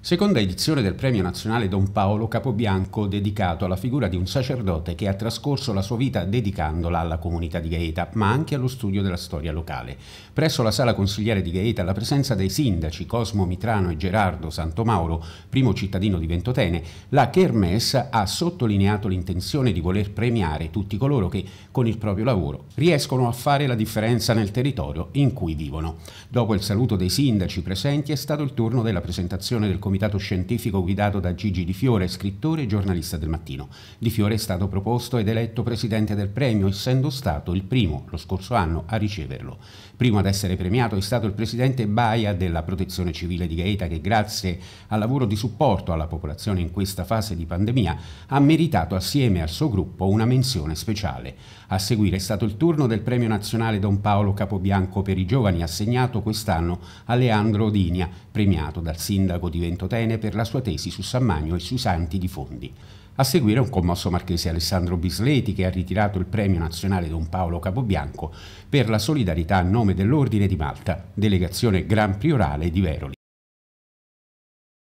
Seconda edizione del Premio Nazionale Don Paolo Capobianco dedicato alla figura di un sacerdote che ha trascorso la sua vita dedicandola alla comunità di Gaeta, ma anche allo studio della storia locale. Presso la sala consigliere di Gaeta la presenza dei sindaci Cosmo Mitrano e Gerardo Santomauro, primo cittadino di Ventotene, la Kermes ha sottolineato l'intenzione di voler premiare tutti coloro che con il proprio lavoro riescono a fare la differenza nel territorio in cui vivono. Dopo il saluto dei sindaci presenti è stato il turno della presentazione del comitato scientifico guidato da Gigi Di Fiore, scrittore e giornalista del mattino. Di Fiore è stato proposto ed eletto presidente del premio, essendo stato il primo lo scorso anno a riceverlo. Primo ad essere premiato è stato il presidente Baia della Protezione Civile di Gaeta che grazie al lavoro di supporto alla popolazione in questa fase di pandemia ha meritato assieme al suo gruppo una menzione speciale. A seguire è stato il turno del premio nazionale Don Paolo Capobianco per i giovani assegnato quest'anno a Leandro Odinia, premiato dal sindaco di Ventura Tene per la sua tesi su San Magno e sui santi di fondi. A seguire un commosso marchese Alessandro Bisleti che ha ritirato il premio nazionale Don Paolo Capobianco per la solidarietà a nome dell'Ordine di Malta, delegazione Gran Priorale di Veroli.